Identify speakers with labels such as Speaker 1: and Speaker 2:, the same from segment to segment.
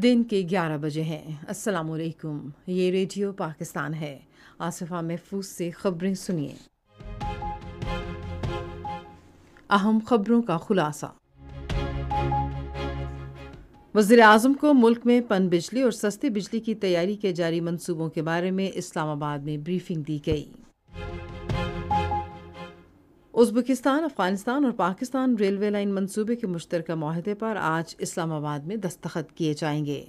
Speaker 1: दिन के 11 बजे हैं अस्सलाम वालेकुम ये रेडियो पाकिस्तान है आसिफा महफूज से खबरें सुनिए अहम खबरों का खुलासा वजीर अजम को मुल्क में पन बिजली और सस्ती बिजली की तैयारी के जारी मनसूबों के बारे में इस्लामाबाद में ब्रीफिंग दी गई उज्बेकिस्तान अफगानिस्तान और पाकिस्तान रेलवे लाइन मंसूबे के मुश्तर माहदे पर आज इस्लामाबाद में दस्तखत किए जाएंगे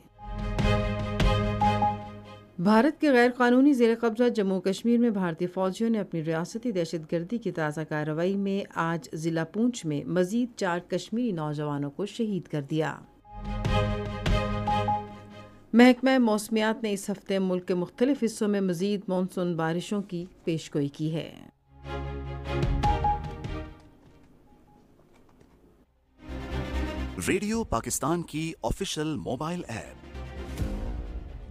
Speaker 1: भारत के गैर कानूनी जेर कब्जा जम्मू कश्मीर में भारतीय फौजियों ने अपनी रियासती दहशत गर्दी की ताज़ा कार्रवाई में आज ज़िला पूंछ में मजीद चार कश्मीरी नौजवानों को शहीद कर दिया महकमा मौसमियात ने इस हफ्ते मुल्क के मुख्तलिफ हिस्सों में मजीद मानसून बारिशों की पेशगोई की है रेडियो पाकिस्तान की ऑफिशियल मोबाइल ऐप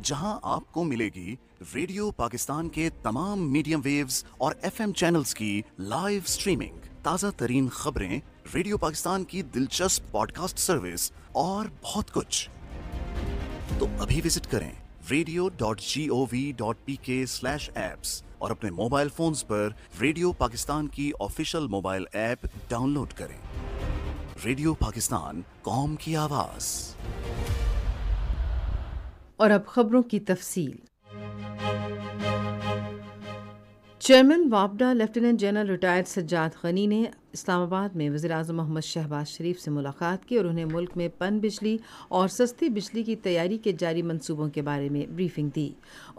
Speaker 1: जहां आपको मिलेगी रेडियो पाकिस्तान के तमाम मीडियम वेव्स और एफएम चैनल्स की लाइव स्ट्रीमिंग ताज़ा तरीन खबरें रेडियो पाकिस्तान की दिलचस्प पॉडकास्ट सर्विस और बहुत कुछ तो अभी विजिट करें radio dot G O V dot P K slash apps और अपने मोबाइल फोन्स पर रेडियो पाकिस्तान की ऑफिशियल मोबाइल ऐप डाउनलोड करें रेडियो पाकिस्तान कौम की आवाज और अब खबरों की तफसील चेयरमैन वापडा lieutenant general retired Sajjad Ghani ने इस्लामाबाद में वज़ी अजम मोहम्मद शहबाज शरीफ से मुलाकात की और उन्हें मुल्क में पन बिजली और सस्ती बिजली की तैयारी के जारी मनसूबों के बारे में ब्रीफिंग दी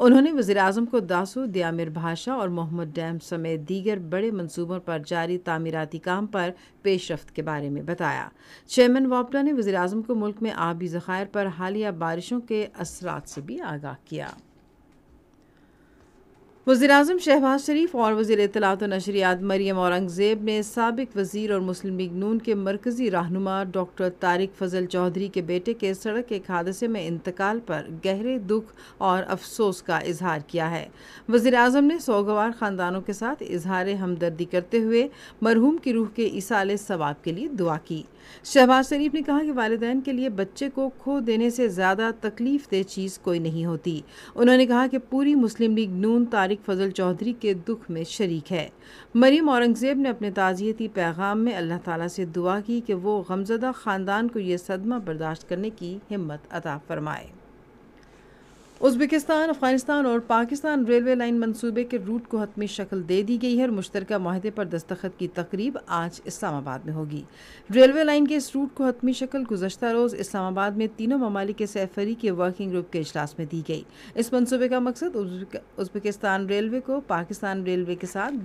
Speaker 1: उन्होंने वज़ी अजम को दासू दयामिर भाषा और मोहम्मद डैम समेत दीगर बड़े मनसूबों पर जारी तामीराती काम पर पेशरफ के बारे में बताया चेयरमैन वापडा ने वज़ी अजम को मुल्क में आबी ज़ख़ायर पर हालिया बारिशों के असरात से भी आगाह किया वजी अजम शहबाज शरीफ और वजी अतलात नशरियात मरियम औरंगज़ेब ने सबक वजीर और मुस्लिम लीग नून के मरकज़ी रहनुमा डॉक्टर तारिक फजल चौधरी के बेटे के सड़क एक हादसे में इंतकाल पर गहरे दुख और अफसोस का इजहार किया है वजीर अजम ने सौगवार ख़ानदानों के साथ इजहार हमदर्दी करते हुए मरहूम की रूह के इसाले सवाब के लिए दुआ की शहबाज शरीफ ने कहा कि वालदेन के लिए बच्चे को खो देने से ज़्यादा तकलीफ दे चीज़ कोई नहीं होती उन्होंने कहा कि पूरी मुस्लिम लीग नून तारीख तारिक फजल चौधरी के दुख में शरीक है मरीम औरंगज़ेब ने अपने ताज़ियती पैगाम में अल्लाह ताला से दुआ की कि वो गमजदा ख़ानदान को ये सदमा बर्दाश्त करने की हिम्मत अता फरमाए उज्बेकिस्तान अफगानिस्तान और पाकिस्तान रेलवे लाइन मंसूबे के रूट को हतमी शक्ल दे दी गई है और मुश्तरक माहदे पर दस्तखत की तकरीब आज इस्लामाबाद में होगी रेलवे लाइन के इस रूट को हतमी शक्ल गुजशत रोज़ इस्लामाबाद में तीनों ममालिक के सैफरी के वर्किंग ग्रुप के अजलास में दी गई इस मनसूबे का मकसद उज्बेकिस्तान रेलवे को पाकिस्तान रेलवे के साथ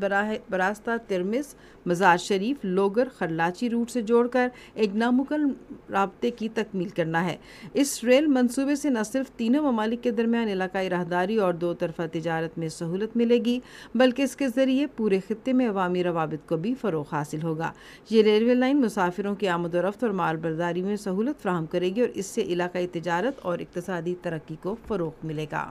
Speaker 1: बरास्ता तिरमिस मजार शरीफ लोगर खरलाची रूट से जोड़कर एक नामुकल रबते की तकमील करना है इस रेल मनसूबे से न सिर्फ तीनों ममालिक के दरमियान इलाकई राहदारी और दो तरफा तजारत में सहूलत मिलेगी बल्कि इसके ज़रिए पूरे खत्े में अवमी रवाबित को भी फ़रोग हासिल होगा ये रेलवे लाइन मुसाफिरों की आमद और माल बर्दारी में सहूलत फ्राहम करेगी और इससे इलाकई तजारत और इकतदी तरक्की को फ़रोग मिलेगा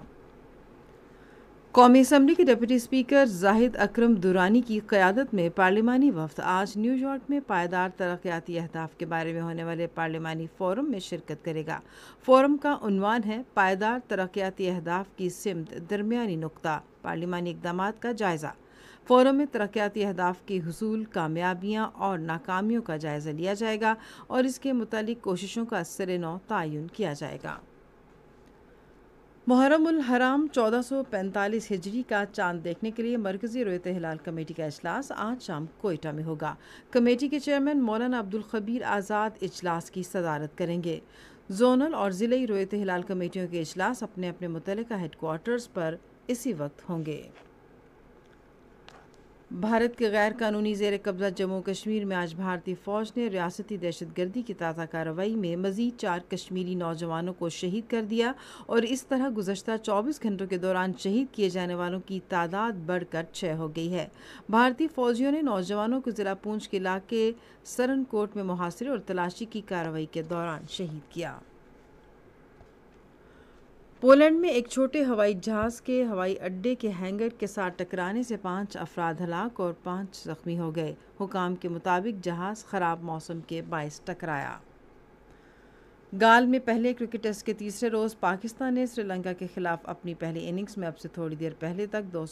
Speaker 1: कौमी असम्बली के डिप्टी स्पीकर जाहिद अकरम दुरानी की क़्यादत में पार्लिमानी वफद आज न्यूयॉर्क में पायदार तरक्याती अहदाफ के बारे में होने वाले पार्लिमानी फोरम में शिरकत करेगा फोरम का उनवान है पायदार तरक्याती अहदाफ की सिमत दरमियानी नुकता पार्लिमानी इकदाम का जायज़ा फोरम में तरक्याती अहदाफ के हसूल कामयाबियाँ और नाकामियों का जायज़ा लिया जाएगा और इसके मतलब कोशिशों का सर नौ तयन किया जाएगा मुहर्रम हराम 1445 हिजरी का चांद देखने के लिए मरकजी रोयत हिलाल कमेटी का अजलास आज शाम कोयटा में होगा कमेटी के चेयरमैन मौलाना अब्दुल खबीर आज़ाद इजलास की सदारत करेंगे जोनल और ज़िले रोयत हिलाल कमेटियों के अजलास अपने अपने मुतल हेडकोार्टर्स पर इसी वक्त होंगे भारत के गैर कानूनी जेर कब्जा जम्मू कश्मीर में आज भारतीय फौज ने रियासती गर्दी की ताज़ा कार्रवाई में मजीद चार कश्मीरी नौजवानों को शहीद कर दिया और इस तरह गुजशत 24 घंटों के दौरान शहीद किए जाने वालों की तादाद बढ़कर छः हो गई है भारतीय फौजियों ने नौजवानों को जिला पूंछ के इलाके सरनकोट में मुहासरे और तलाशी की कार्रवाई के दौरान शहीद किया पोलैंड में एक छोटे हवाई जहाज के हवाई अड्डे के हैंगर के साथ टकराने से पांच अफराद हलाक और पांच जख्मी हो गए हुकाम के मुताबिक जहाज खराब मौसम के बायस टकराया गाल में पहले क्रिकेट टेस्ट के तीसरे रोज़ पाकिस्तान ने श्रीलंका के खिलाफ अपनी पहली इनिंग्स में अब से थोड़ी देर पहले तक दो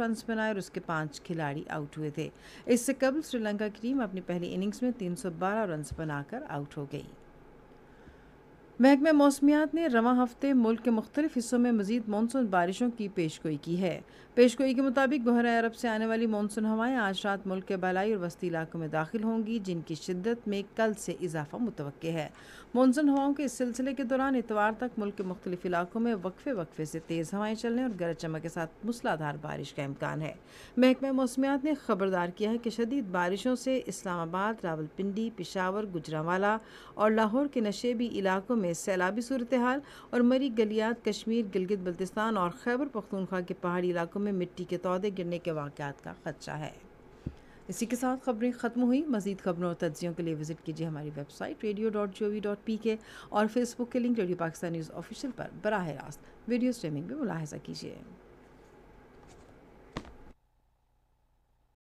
Speaker 1: रन बनाए और उसके पांच खिलाड़ी आउट हुए थे इससे कबल श्रीलंका की टीम अपनी पहली इनिंग्स में 312 रन बनाकर आउट हो गई महकमा मौसमियात ने रवा हफ्ते मुल्क के मुख्तलिफ हिस्सों में मजीद मानसून बारिशों की पेशगोई की है पेशगोई के मुताबिक बहर अरब से आने वाली मानसून हवाएं आज रात मुल्क के बलाई और वस्ती इलाकों में दाखिल होंगी जिनकी शिद्दत में कल से इजाफा मुतव है मानसून हवाओं के इस सिलसिले के दौरान इतवार तक मुल्क के मुख्तलिफ इलाकों में वक्फे वक्फे से तेज़ हवाएं चलने और गरज चमक के साथ मूसलाधार बारिश का इम्कान है महकमा मौसमियात ने खबरदार किया है कि शदीद बारिशों से इस्लामाबाद रावलपिंडी पिशावर गुजरावाला और लाहौर के नशेबी इलाकों में में सैलाबी सूरत हाल और मरी गलियात कश्मीर गिलगित बल्तिस्तान और खैबर पख्तूनख्वा के पहाड़ी इलाकों में मिट्टी के तोदे गिरने के वाक़ात का खदशा है इसी के साथ खबरें ख़त्म हुई मजीद खबरों और तजियों के लिए विजिट कीजिए हमारी website radio dot G O V dot P K और फेसबुक के link radio Pakistan news official पर बरह रास्त वीडियो स्ट्रीमिंग भी मुलाहजा कीजिए